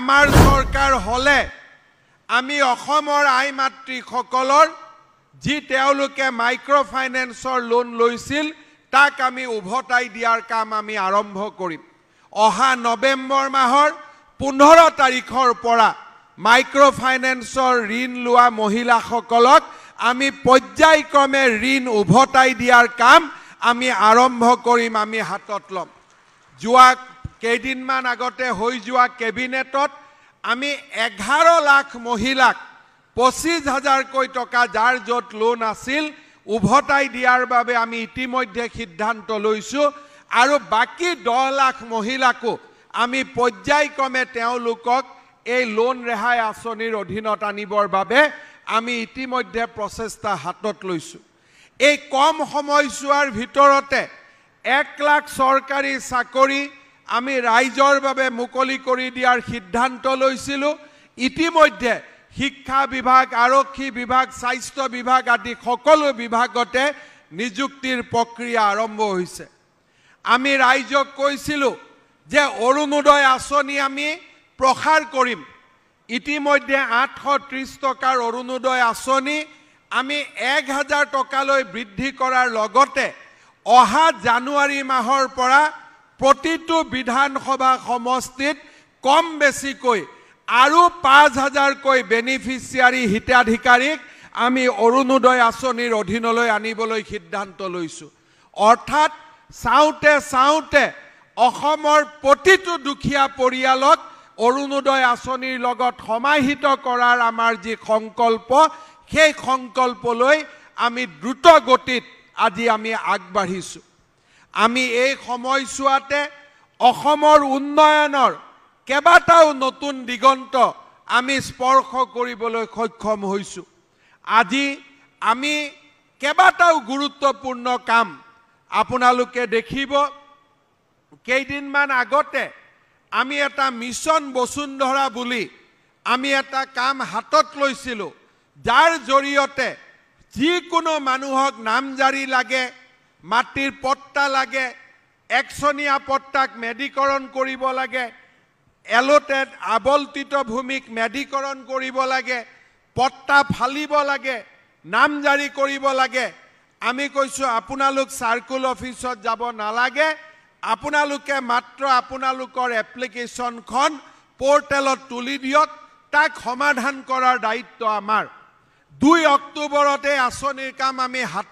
আমাৰ চৰকাৰ হ'লে আমি অসমৰ আই মাতৃসকলৰ যি তেওঁলোকে মাইক্ৰ' ফাইনেন্সৰ লোন লৈছিল তাক আমি উভতাই দিয়াৰ কাম আমি আৰম্ভ কৰিম অহা নৱেম্বৰ মাহৰ পোন্ধৰ তাৰিখৰ পৰা মাইক্ৰ' ফাইনেন্সৰ ঋণ লোৱা মহিলাসকলক আমি পৰ্যায়ক্ৰমে ঋণ উভতাই দিয়াৰ কাম আমি আৰম্ভ কৰিম আমি হাতত ল'ম যোৱা কেইদিনমান আগতে হৈ যোৱা কেবিনেটত আমি এঘাৰ লাখ মহিলাক পঁচিছ হাজাৰকৈ টকা যাৰ য'ত লোন আছিল উভতাই দিয়াৰ বাবে আমি ইতিমধ্যে সিদ্ধান্ত লৈছোঁ আৰু বাকী দহ লাখ মহিলাকো আমি পৰ্যায়ক্ৰমে তেওঁলোকক এই লোন ৰেহাই আঁচনিৰ অধীনত আনিবৰ বাবে আমি ইতিমধ্যে প্ৰচেষ্টা হাতত লৈছোঁ এই কম সময়ছোৱাৰ ভিতৰতে এক লাখ চৰকাৰী চাকৰি আমি ৰাইজৰ বাবে মুকলি কৰি দিয়াৰ সিদ্ধান্ত লৈছিলোঁ ইতিমধ্যে শিক্ষা বিভাগ আৰক্ষী বিভাগ স্বাস্থ্য বিভাগ আদি সকলো বিভাগতে নিযুক্তিৰ প্ৰক্ৰিয়া আৰম্ভ হৈছে আমি ৰাইজক কৈছিলোঁ যে অৰুণোদয় আঁচনি আমি প্ৰসাৰ কৰিম ইতিমধ্যে আঠশ ত্ৰিছ টকাৰ অৰুণোদয় আঁচনি আমি এক হাজাৰ টকালৈ বৃদ্ধি কৰাৰ লগতে অহা জানুৱাৰী মাহৰ পৰা প্ৰতিটো বিধানসভা সমষ্টিত কম বেছিকৈ আৰু পাঁচ হাজাৰকৈ বেনিফিচিয়াৰী হিতাধিকাৰীক আমি অৰুণোদয় আঁচনিৰ অধীনলৈ আনিবলৈ সিদ্ধান্ত লৈছোঁ অৰ্থাৎ চাওঁতে চাওঁতে অসমৰ প্ৰতিটো দুখীয়া পৰিয়ালক অৰুণোদয় আঁচনিৰ লগত সমাহিত কৰাৰ আমাৰ যি সংকল্প সেই সংকল্পলৈ আমি দ্ৰুত গতিত আজি আমি আগবাঢ়িছোঁ আমি এই সময়ছোৱাতে অসমৰ উন্নয়নৰ কেইবাটাও নতুন দিগন্ত আমি স্পৰ্শ কৰিবলৈ সক্ষম হৈছোঁ আজি আমি কেইবাটাও গুৰুত্বপূৰ্ণ কাম আপোনালোকে দেখিব কেইদিনমান আগতে আমি এটা মিছন বসুন্ধৰা বুলি আমি এটা কাম হাতত লৈছিলোঁ যাৰ জৰিয়তে যিকোনো মানুহক নাম জাৰি লাগে মাটিৰ পট্টা লাগে একচনীয়া পট্টাক মেডিকৰণ কৰিব লাগে এলোটেড আৱল্টিত ভূমিক মেডিকৰণ কৰিব লাগে পট্টা ফালিব লাগে নাম জাৰি কৰিব লাগে আমি কৈছোঁ আপোনালোক চাৰ্কুল অফিচত যাব নালাগে আপোনালোকে মাত্ৰ আপোনালোকৰ এপ্লিকেশ্যনখন পৰ্টেলত তুলি দিয়ক তাক সমাধান কৰাৰ দায়িত্ব আমাৰ দুই অক্টোবৰতে আঁচনিৰ কাম আমি হাত